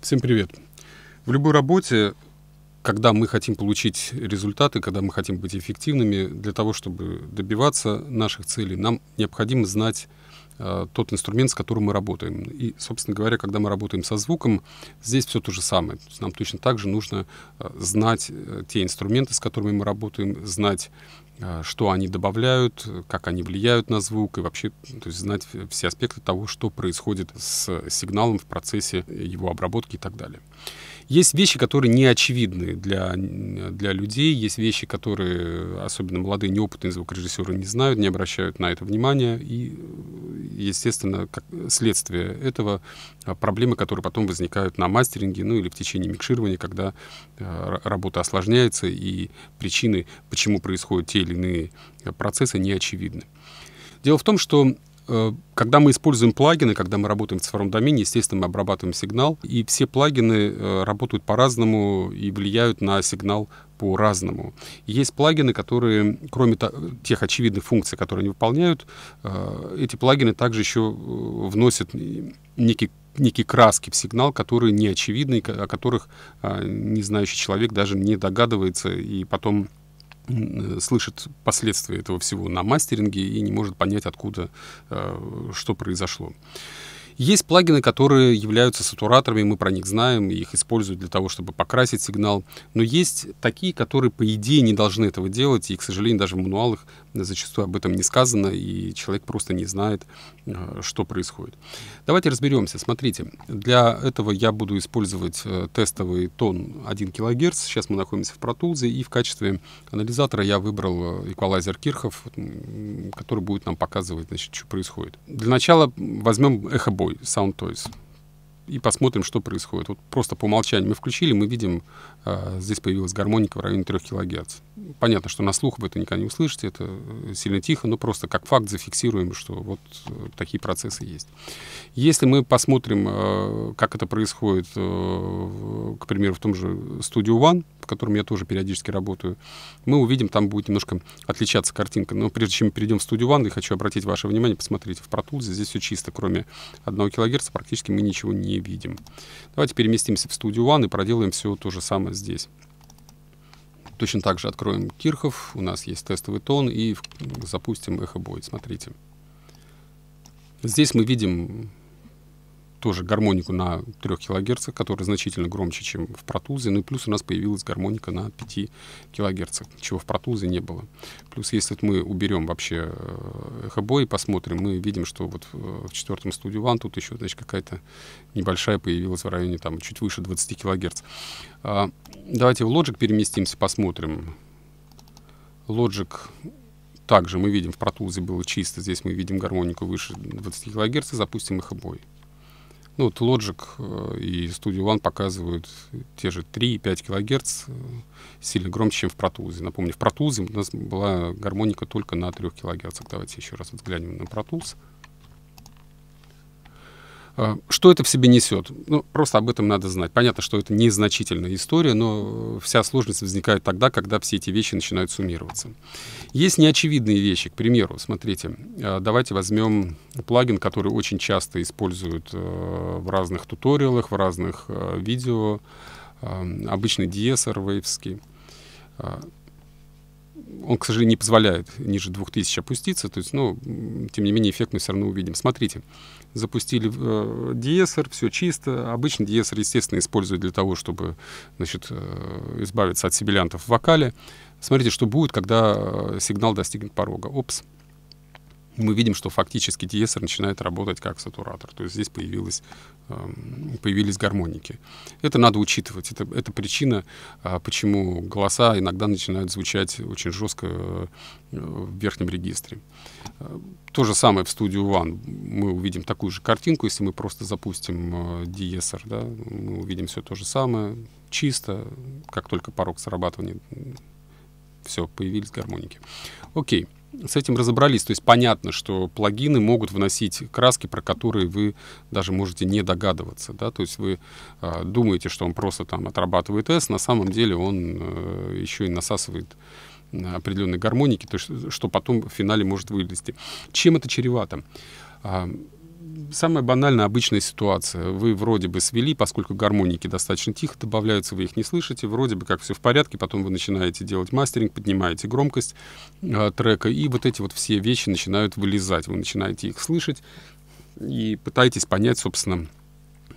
Всем привет! В любой работе когда мы хотим получить результаты, когда мы хотим быть эффективными, для того, чтобы добиваться наших целей, нам необходимо знать э, тот инструмент, с которым мы работаем. И, собственно говоря, когда мы работаем со звуком, здесь все то же самое. То есть нам точно так же нужно э, знать э, те инструменты, с которыми мы работаем, знать э, что они добавляют, как они влияют на звук и вообще то есть знать все аспекты того, что происходит с сигналом в процессе его обработки и так далее. Есть вещи, которые не очевидны для, для людей, есть вещи, которые особенно молодые, неопытные звукорежиссеры не знают, не обращают на это внимания, и, естественно, как следствие этого а, проблемы, которые потом возникают на мастеринге, ну или в течение микширования, когда э, работа осложняется, и причины, почему происходят те или иные а, процессы, не очевидны. Дело в том, что Э, когда мы используем плагины, когда мы работаем в цифровом домене, естественно, мы обрабатываем сигнал, и все плагины э, работают по-разному и влияют на сигнал по-разному. Есть плагины, которые, кроме тех очевидных функций, которые они выполняют, э, эти плагины также еще вносят некий некие краски в сигнал, которые не очевидны, о которых а, не знающий человек даже не догадывается, и потом Э, слышит последствия этого всего на мастеринге и не может понять, откуда э, что произошло. Есть плагины, которые являются сатураторами, мы про них знаем, их используют для того, чтобы покрасить сигнал. Но есть такие, которые, по идее, не должны этого делать, и, к сожалению, даже в мануалах Зачастую об этом не сказано, и человек просто не знает, э, что происходит. Давайте разберемся. Смотрите, для этого я буду использовать э, тестовый тон 1 кГц. Сейчас мы находимся в протулзе, и в качестве анализатора я выбрал э, эквалайзер Кирхов, который будет нам показывать, значит, что происходит. Для начала возьмем эхобой Sound Toys и посмотрим, что происходит. Вот просто по умолчанию мы включили, мы видим, э, здесь появилась гармоника в районе 3 кГц. Понятно, что на слух вы это никогда не услышите, это э, сильно тихо, но просто как факт зафиксируем, что вот э, такие процессы есть. Если мы посмотрим, э, как это происходит, э, к примеру, в том же Studio One, которым я тоже периодически работаю, мы увидим, там будет немножко отличаться картинка. Но прежде чем мы перейдем в студию ванны, хочу обратить ваше внимание, посмотрите, в протулзе Tools здесь все чисто, кроме 1 кГц практически мы ничего не видим. Давайте переместимся в студию One и проделаем все то же самое здесь. Точно так же откроем Кирхов, у нас есть тестовый тон и запустим эхобой, смотрите. Здесь мы видим тоже гармонику на 3 кГц, которая значительно громче, чем в протузе. Ну и плюс у нас появилась гармоника на 5 кГц, чего в протузе не было. Плюс если вот мы уберем вообще э, эхобой и посмотрим, мы видим, что вот э, в четвертом студию One тут еще значит, какая-то небольшая появилась в районе там чуть выше 20 кГц. А, давайте в Logic переместимся, посмотрим. Logic также мы видим, в протузе было чисто, здесь мы видим гармонику выше 20 кГц, запустим их обои. Ну, вот Logic э, и Studio One показывают те же 3 и 5 килогерц э, сильно громче, чем в Протузе. Напомню, в Протузе у нас была гармоника только на 3 килогерцах. Давайте еще раз взглянем на Протуз. А, что это в себе несет? Ну, просто об этом надо знать. Понятно, что это незначительная история, но вся сложность возникает тогда, когда все эти вещи начинают суммироваться. Есть неочевидные вещи. К примеру, смотрите, а, давайте возьмем плагин, который очень часто используют э, в разных туториалах, в разных э, видео. Э, Обычный DSR, вейвский. А, он, к сожалению, не позволяет ниже 2000 опуститься, то есть, ну, тем не менее, эффект мы все равно увидим. Смотрите, запустили э, диэсер, все чисто. Обычно диэсер, естественно, используют для того, чтобы, значит, э, избавиться от сибилянтов в вокале. Смотрите, что будет, когда э, сигнал достигнет порога. Опс, мы видим, что фактически диэстер начинает работать как сатуратор. То есть здесь появилась, эм, появились гармоники. Это надо учитывать. Это, это причина, а, почему голоса иногда начинают звучать очень жестко э, в верхнем регистре. Э, то же самое в студию One. Мы увидим такую же картинку, если мы просто запустим э, диэсер. Да, мы увидим все то же самое, чисто, как только порог срабатывания все, появились гармоники. Окей. Okay с этим разобрались. То есть понятно, что плагины могут вносить краски, про которые вы даже можете не догадываться. Да? То есть вы э, думаете, что он просто там отрабатывает S, на самом деле он э, еще и насасывает определенные гармоники, то, есть что потом в финале может вылезти. Чем это чревато? А, самая банальная обычная ситуация. Вы вроде бы свели, поскольку гармоники достаточно тихо добавляются, вы их не слышите, вроде бы как все в порядке, потом вы начинаете делать мастеринг, поднимаете громкость э, трека, и вот эти вот все вещи начинают вылезать, вы начинаете их слышать и пытаетесь понять, собственно,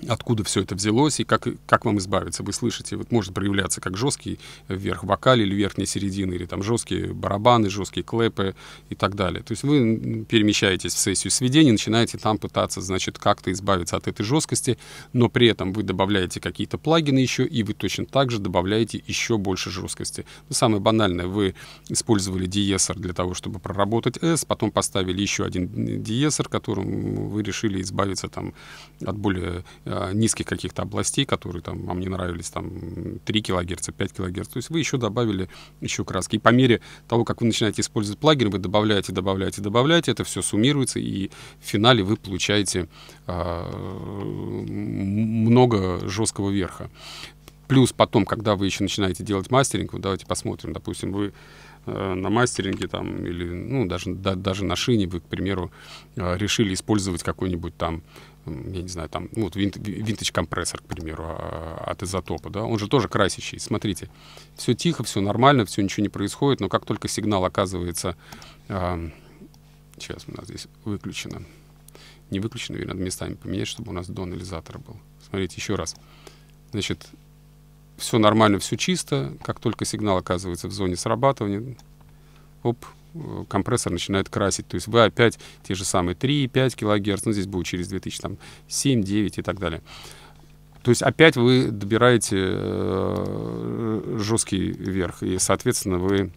откуда все это взялось и как, как вам избавиться. Вы слышите, вот может проявляться как жесткий вверх вокаль или верхняя середина, или там жесткие барабаны, жесткие клепы и так далее. То есть вы перемещаетесь в сессию сведений, начинаете там пытаться, значит, как-то избавиться от этой жесткости, но при этом вы добавляете какие-то плагины еще, и вы точно так же добавляете еще больше жесткости. Ну, самое банальное, вы использовали диесер для того, чтобы проработать S, потом поставили еще один диесер, которым вы решили избавиться там от более Э, низких каких-то областей, которые там вам не нравились, там 3 кГц, 5 кГц. То есть вы еще добавили еще краски. И по мере того, как вы начинаете использовать плагин, вы добавляете, добавляете, добавляете, это все суммируется, и в финале вы получаете э, много жесткого верха. Плюс потом, когда вы еще начинаете делать мастеринг, вот давайте посмотрим, допустим, вы э, на мастеринге там или ну даже да, даже на шине вы, к примеру, решили использовать какой-нибудь там я не знаю, там, ну, вот винт, винтаж-компрессор, к примеру, а, от изотопа, да, он же тоже красящий. Смотрите, все тихо, все нормально, все ничего не происходит, но как только сигнал оказывается... Э, сейчас у нас здесь выключено. Не выключено, наверное, надо местами поменять, чтобы у нас донализатор был. Смотрите, еще раз. Значит, все нормально, все чисто. Как только сигнал оказывается в зоне срабатывания, оп, Э, компрессор начинает красить. То есть вы опять те же самые 3,5 кГц, ну здесь будет через 2007, 9 и так далее. То есть опять вы добираете э, жесткий верх, и, соответственно, вы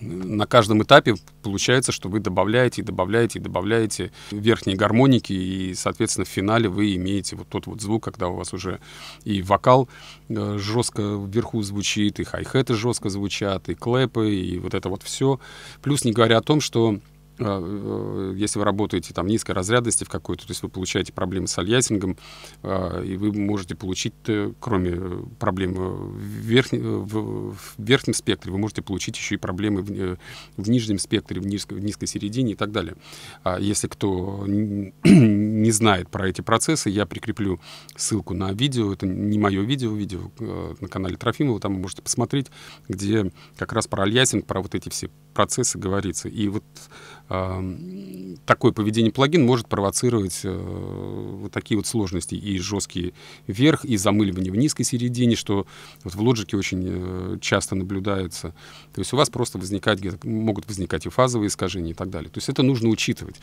на каждом этапе получается, что вы добавляете и добавляете и добавляете верхние гармоники, и, соответственно, в финале вы имеете вот тот вот звук, когда у вас уже и вокал э, жестко вверху звучит, и хай-хеты жестко звучат, и клэпы, и вот это вот все. Плюс не говоря о том, что Э, если вы работаете там низкой разрядности в какой-то, то есть вы получаете проблемы с альясингом, э, и вы можете получить, э, кроме проблем в, в верхнем спектре, вы можете получить еще и проблемы в, в нижнем спектре, в низкой, в низкой середине и так далее. А если кто не знает про эти процессы, я прикреплю ссылку на видео, это не мое видео, видео на канале Трофимова, там вы можете посмотреть, где как раз про альясинг, про вот эти все процессы говорится. И вот такое поведение плагин может провоцировать э, вот такие вот сложности и жесткий верх и замыливание в низкой середине, что вот в лоджике очень э, часто наблюдается. То есть у вас просто возникает, могут возникать и фазовые искажения и так далее. То есть это нужно учитывать.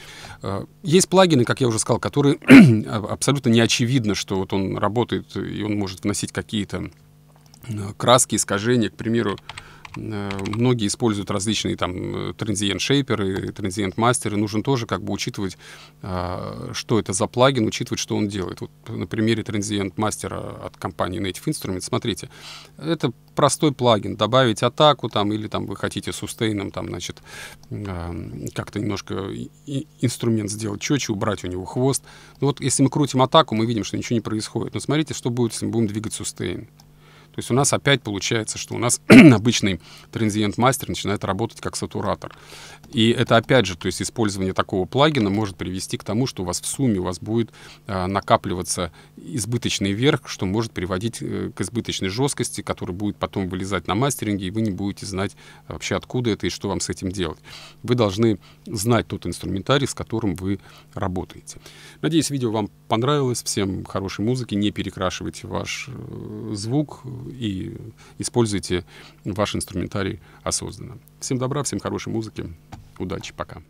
Э, есть плагины, как я уже сказал, которые абсолютно не очевидно, что вот он работает, и он может вносить какие-то краски, искажения, к примеру, Э, многие используют различные там э, транзиент-шейперы, транзиент-мастеры. Нужно тоже как бы учитывать, э, что это за плагин, учитывать, что он делает. Вот на примере транзиент-мастера от компании Native Instruments, смотрите, это простой плагин. Добавить атаку там или там вы хотите с устейном там, значит, как-то немножко инструмент сделать четче, убрать у него хвост. Ну вот если мы крутим атаку, мы видим, что ничего не происходит. Но смотрите, что будет, если мы будем двигать сустейн. То есть у нас опять получается, что у нас обычный транзиент-мастер начинает работать как сатуратор. И это опять же, то есть использование такого плагина может привести к тому, что у вас в сумме у вас будет э, накапливаться избыточный верх, что может приводить э, к избыточной жесткости, которая будет потом вылезать на мастеринге, и вы не будете знать вообще откуда это и что вам с этим делать. Вы должны знать тот инструментарий, с которым вы работаете. Надеюсь, видео вам понравилось. Всем хорошей музыки. Не перекрашивайте ваш э, звук и используйте ваш инструментарий осознанно. Всем добра, всем хорошей музыки. Удачи, пока.